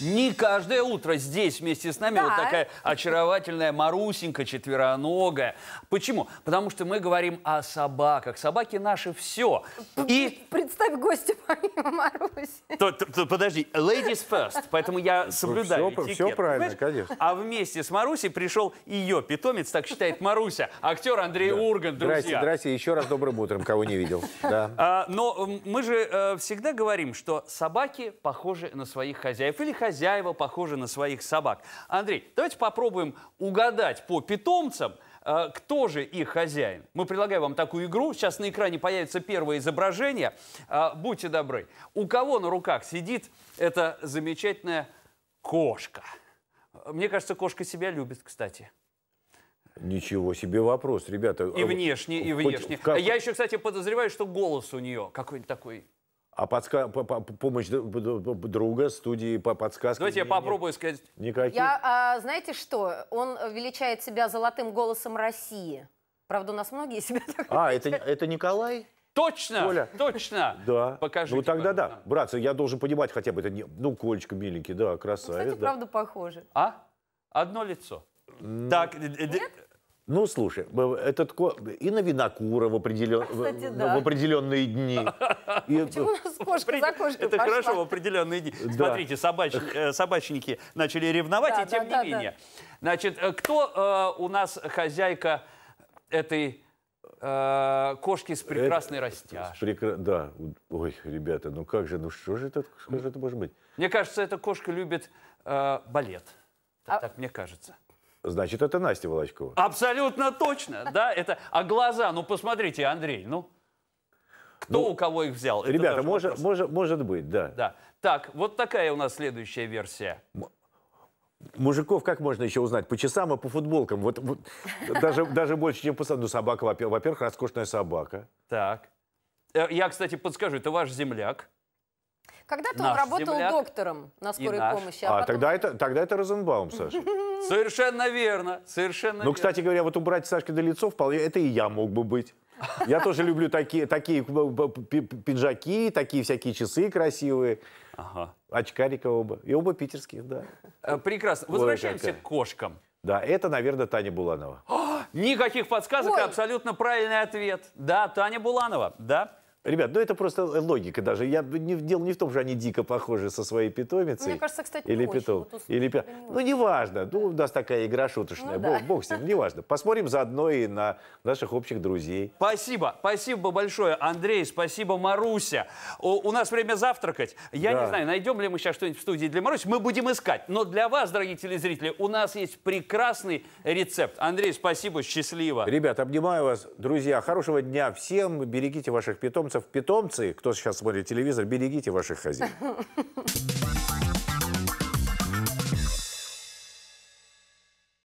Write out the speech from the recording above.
не каждое утро здесь вместе с нами да. вот такая очаровательная Марусенька четвероногая. Почему? Потому что мы говорим о собаках. Собаки наши все. И... Представь гостя по Маруси. То, подожди, ladies first, поэтому я ну, соблюдаю все, этикет. Все правильно, понимаешь? конечно. А вместе с Марусей пришел ее питомец, так считает Маруся, актер Андрей да. Ургант, друзья. Здрасте, здрасте, еще раз добрым утром, кого не видел. Да. А, но мы же э, всегда говорим, что собаки похожи на своих хозяев или хозяев хозяева похожи на своих собак. Андрей, давайте попробуем угадать по питомцам, э, кто же их хозяин. Мы предлагаем вам такую игру. Сейчас на экране появится первое изображение. Э, будьте добры. У кого на руках сидит эта замечательная кошка? Мне кажется, кошка себя любит, кстати. Ничего себе вопрос, ребята. И внешне, и внешне. Как... Я еще, кстати, подозреваю, что голос у нее какой-нибудь такой а подска... помощь друга, студии по подсказке. Давайте я попробую сказать. Никаких. Я, а, знаете что? Он величает себя золотым голосом России. Правда, у нас многие себя так. А, это, это Николай? Точно! Коля. Точно! Да. Покажи. Ну тогда да. Братцы, я должен понимать хотя бы это. Не... Ну, Колечка миленький, да, красавец. Ну, кстати, да. правда похоже. А? Одно лицо. Так, э, э, Нет? Ну, слушай, этот ко... и на винокура в, определен... Кстати, да. в определенные дни. И... А почему у нас кошка за кошкой Это пошла? хорошо, в определенные дни. Да. Смотрите, собач... Э, собачники начали ревновать, да, и тем да, не да, менее. Да. Значит, э, кто э, у нас хозяйка этой э, кошки с э, прекрасной это, растяжкой. прекра... Да, ой, ребята, ну как же, ну что же это, что же это может быть? Мне кажется, эта кошка любит э, балет. А... Так, так мне кажется. Значит, это Настя Волочкова. Абсолютно точно, да, это... А глаза, ну посмотрите, Андрей, ну... Кто ну, у кого их взял? Ребята, может, может, может быть, да. да. Так, вот такая у нас следующая версия. Мужиков как можно еще узнать? По часам и по футболкам. Вот, вот даже, даже больше, чем по Ну, собака, во-первых, роскошная собака. Так. Э, я, кстати, подскажу, это ваш земляк. Когда-то он работал земляк, доктором на скорой наш. помощи. А, а потом... тогда, это, тогда это Розенбаум, Саша. Совершенно верно, совершенно Ну, кстати говоря, вот убрать Сашки до лицо вполне, это и я мог бы быть. Я тоже люблю такие, такие пиджаки, такие всякие часы красивые. Ага. Очкарика оба. И оба питерских, да. Э, прекрасно. Возвращаемся к кошкам. Да, это, наверное, Таня Буланова. Никаких подсказок, Ой. абсолютно правильный ответ. Да, Таня Буланова, да. Ребят, ну это просто э, логика даже. Я не, дело не в том, что они дико похожи со своей питомицей. Мне кажется, кстати, или очень. Питом, вот или пи... Не ну, неважно. Да. Ну, у нас такая игра шуточная. Ну, бог, да. бог с ним, неважно. Посмотрим заодно и на наших общих друзей. Спасибо. Спасибо большое, Андрей. Спасибо, Маруся. У, у нас время завтракать. Я да. не знаю, найдем ли мы сейчас что-нибудь в студии для Маруси. Мы будем искать. Но для вас, дорогие телезрители, у нас есть прекрасный рецепт. Андрей, спасибо. Счастливо. Ребят, обнимаю вас. Друзья, хорошего дня всем. Берегите ваших питомцев питомцы, кто сейчас смотрит телевизор, берегите ваших хозяев.